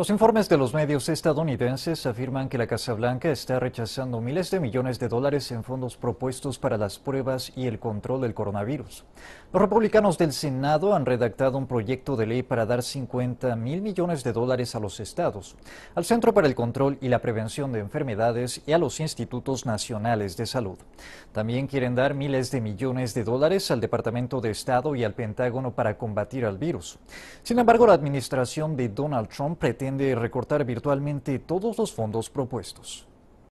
Los informes de los medios estadounidenses afirman que la Casa Blanca está rechazando miles de millones de dólares en fondos propuestos para las pruebas y el control del coronavirus. Los republicanos del Senado han redactado un proyecto de ley para dar 50 mil millones de dólares a los estados, al Centro para el Control y la Prevención de Enfermedades y a los institutos nacionales de salud. También quieren dar miles de millones de dólares al Departamento de Estado y al Pentágono para combatir al virus. Sin embargo, la administración de Donald Trump pretende de recortar virtualmente todos los fondos propuestos.